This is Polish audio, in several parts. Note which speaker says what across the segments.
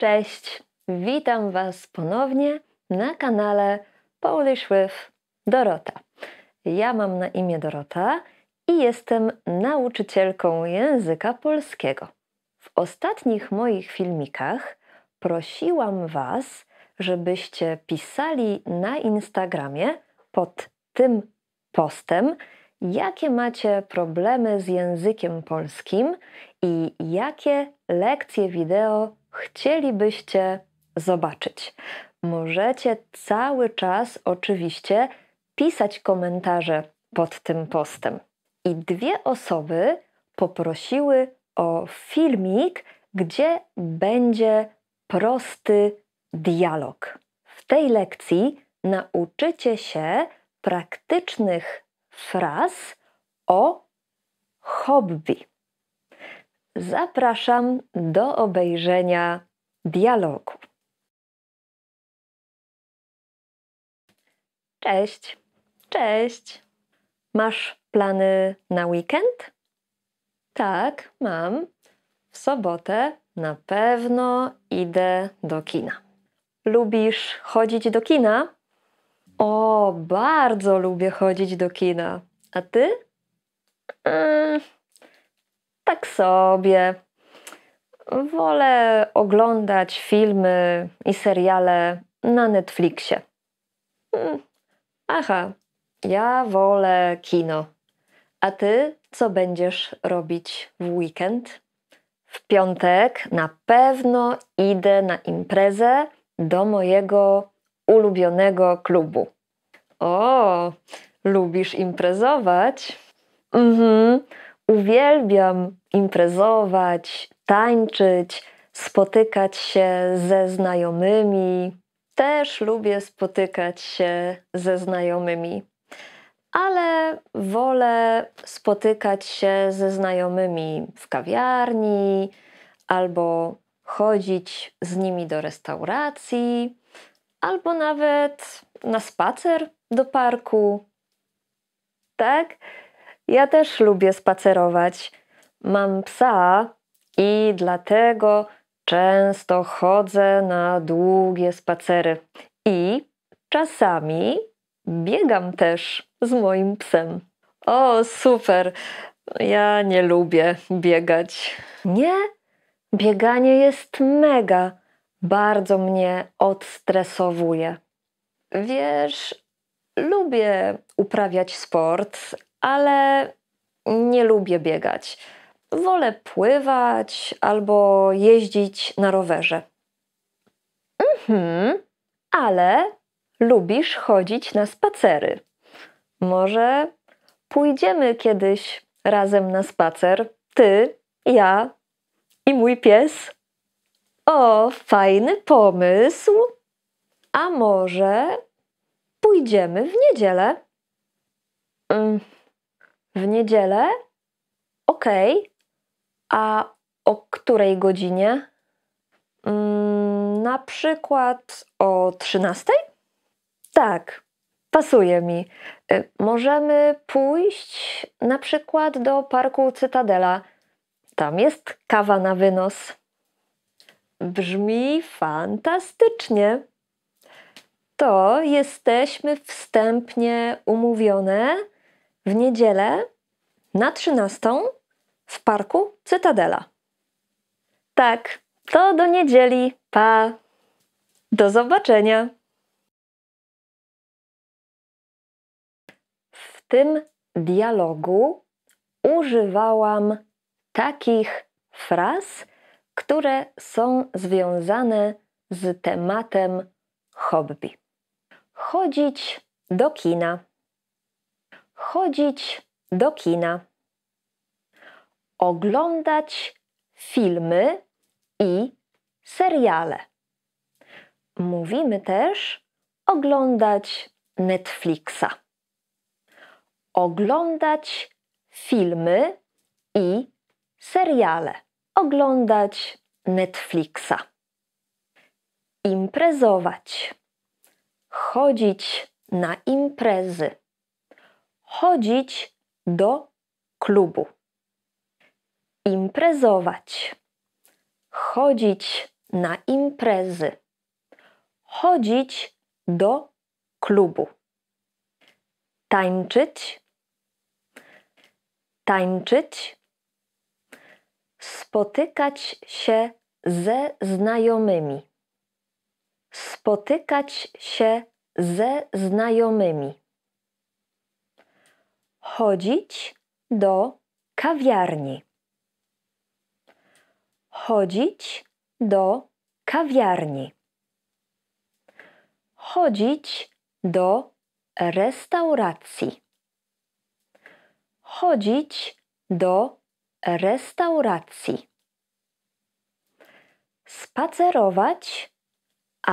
Speaker 1: Cześć, witam Was ponownie na kanale Polish with Dorota. Ja mam na imię Dorota i jestem nauczycielką języka polskiego. W ostatnich moich filmikach prosiłam Was, żebyście pisali na Instagramie pod tym postem, jakie macie problemy z językiem polskim i jakie lekcje wideo chcielibyście zobaczyć. Możecie cały czas oczywiście pisać komentarze pod tym postem. I dwie osoby poprosiły o filmik, gdzie będzie prosty dialog. W tej lekcji nauczycie się praktycznych fraz o hobby zapraszam do obejrzenia dialogu. Cześć, cześć. Masz plany na weekend? Tak, mam. W sobotę na pewno idę do kina. Lubisz chodzić do kina? O, bardzo lubię chodzić do kina. A ty? Mm tak sobie. Wolę oglądać filmy i seriale na Netflixie. Mm. Aha, ja wolę kino. A ty co będziesz robić w weekend? W piątek na pewno idę na imprezę do mojego ulubionego klubu. O, lubisz imprezować? Mhm. Uwielbiam imprezować, tańczyć, spotykać się ze znajomymi. Też lubię spotykać się ze znajomymi, ale wolę spotykać się ze znajomymi w kawiarni albo chodzić z nimi do restauracji, albo nawet na spacer do parku. Tak? Ja też lubię spacerować. Mam psa i dlatego często chodzę na długie spacery. I czasami biegam też z moim psem. O, super! Ja nie lubię biegać. Nie? Bieganie jest mega. Bardzo mnie odstresowuje. Wiesz, Lubię uprawiać sport, ale nie lubię biegać. Wolę pływać albo jeździć na rowerze. Mhm, ale lubisz chodzić na spacery. Może pójdziemy kiedyś razem na spacer? Ty, ja i mój pies? O, fajny pomysł! A może pójdziemy w niedzielę. Mm, w niedzielę? Okej. Okay. A o której godzinie? Mm, na przykład o 13? Tak, pasuje mi. Y, możemy pójść na przykład do parku Cytadela. Tam jest kawa na wynos. Brzmi fantastycznie to jesteśmy wstępnie umówione w niedzielę na 13 w parku Cytadela. Tak, to do niedzieli. Pa! Do zobaczenia! W tym dialogu używałam takich fraz, które są związane z tematem hobby. Chodzić do kina. Chodzić do kina. Oglądać filmy i seriale. Mówimy też oglądać Netflixa. Oglądać filmy i seriale. Oglądać Netflixa. Imprezować chodzić na imprezy, chodzić do klubu, imprezować, chodzić na imprezy, chodzić do klubu, tańczyć, tańczyć, spotykać się ze znajomymi Spotykać się ze znajomymi. Chodzić do kawiarni. Chodzić do kawiarni. Chodzić do restauracji. Chodzić do restauracji. Spacerować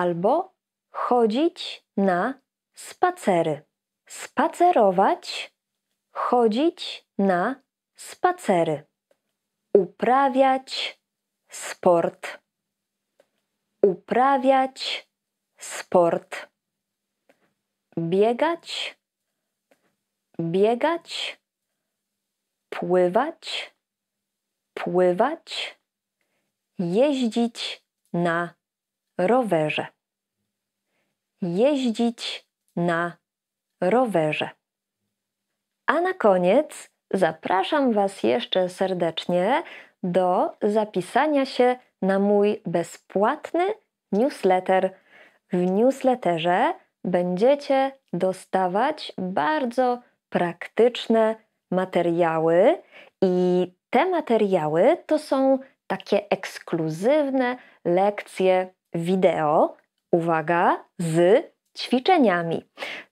Speaker 1: albo chodzić na spacery. Spacerować, chodzić na spacery. Uprawiać sport. Uprawiać sport. Biegać, biegać, pływać, pływać, jeździć na rowerze. Jeździć na rowerze. A na koniec zapraszam Was jeszcze serdecznie do zapisania się na mój bezpłatny newsletter. W newsletterze będziecie dostawać bardzo praktyczne materiały i te materiały to są takie ekskluzywne lekcje wideo, uwaga, z ćwiczeniami.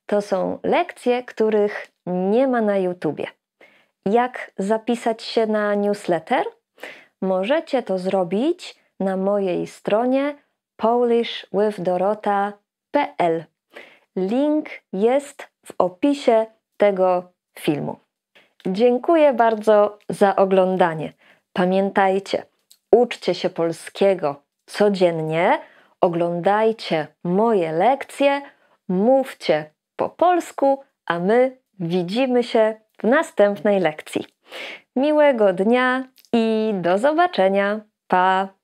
Speaker 1: To są lekcje, których nie ma na YouTubie. Jak zapisać się na newsletter? Możecie to zrobić na mojej stronie polishwithdorota.pl. Link jest w opisie tego filmu. Dziękuję bardzo za oglądanie. Pamiętajcie, uczcie się polskiego codziennie oglądajcie moje lekcje, mówcie po polsku, a my widzimy się w następnej lekcji. Miłego dnia i do zobaczenia. Pa!